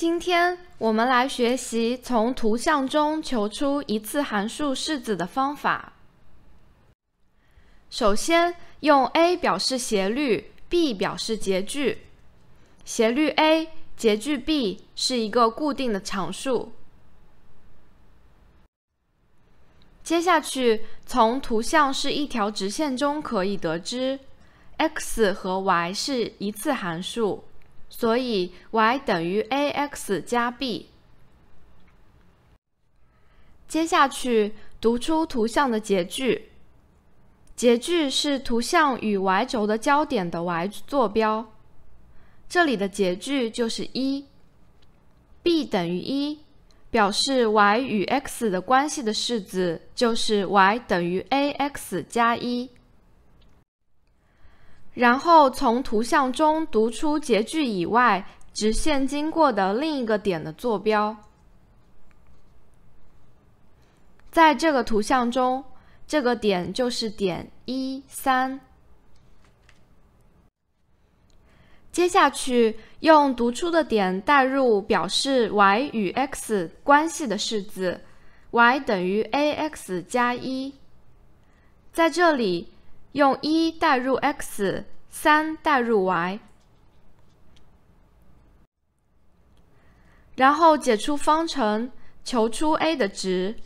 今天我们来学习从图像中求出一次函数式子的方法。首先，用 a 表示斜率，b 表示截距，斜率 a、截距 b 是一个固定的常数。接下去，从图像是一条直线中可以得知，x 和 y 是一次函数。所以 y 等于 a x 加 b。接下去读出图像的截距，截距是图像与 y 轴的交点的 y 坐标，这里的截距就是一，b 等于一，表示 y 与 x 的关系的式子就是 y 等于 a x 加一。然后从图像中读出截距以外直线经过的另一个点的坐标，在这个图像中，这个点就是点一三。接下去用读出的点代入表示 y 与 x 关系的式子，y 等于 ax 加一，在这里。用一代入 x，三代入 y，然后解出方程，求出 a 的值。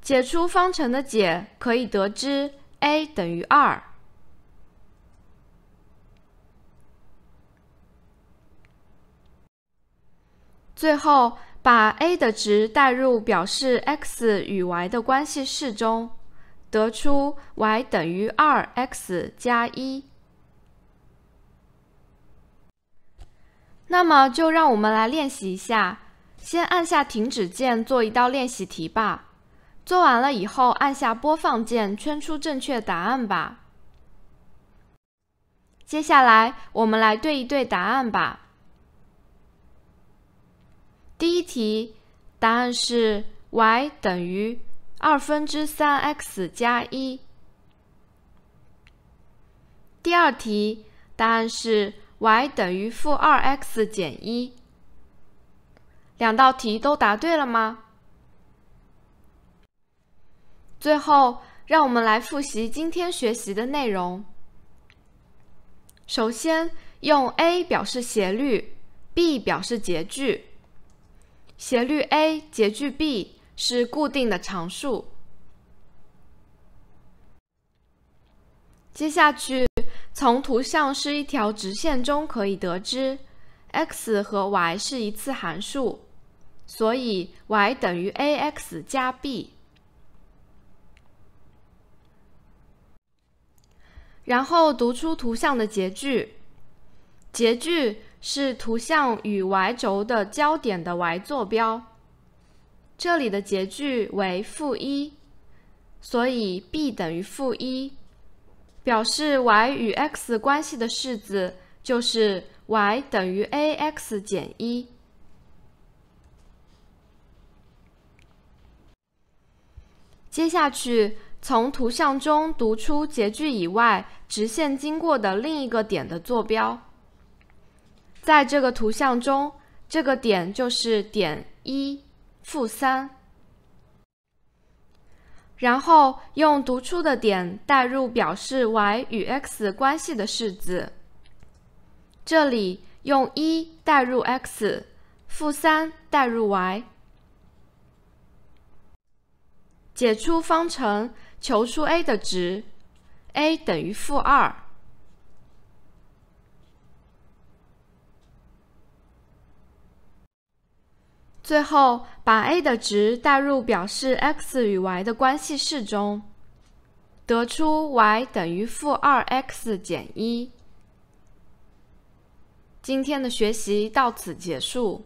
解出方程的解可以得知 a 等于二。最后，把 a 的值代入表示 x 与 y 的关系式中。得出 y 等于 2x 加一。那么就让我们来练习一下，先按下停止键做一道练习题吧。做完了以后，按下播放键圈出正确答案吧。接下来我们来对一对答案吧。第一题答案是 y 等于。二分之三 x 加一。第二题答案是 y 等于负二 x 减一。两道题都答对了吗？最后，让我们来复习今天学习的内容。首先，用 a 表示斜率，b 表示截距，斜率 a，截距 b。是固定的常数。接下去，从图像是一条直线中可以得知，x 和 y 是一次函数，所以 y 等于 ax 加 b。然后读出图像的截距，截距是图像与 y 轴的交点的 y 坐标。这里的截距为负一，所以 b 等于负一，表示 y 与 x 关系的式子就是 y 等于 ax 减一。接下去，从图像中读出截距以外直线经过的另一个点的坐标。在这个图像中，这个点就是点一。负三，然后用读出的点代入表示 y 与 x 关系的式子。这里用一代入 x，负三代入 y，解出方程，求出 a 的值，a 等于负二。最后，把 a 的值代入表示 x 与 y 的关系式中，得出 y 等于负二 x 减一。今天的学习到此结束。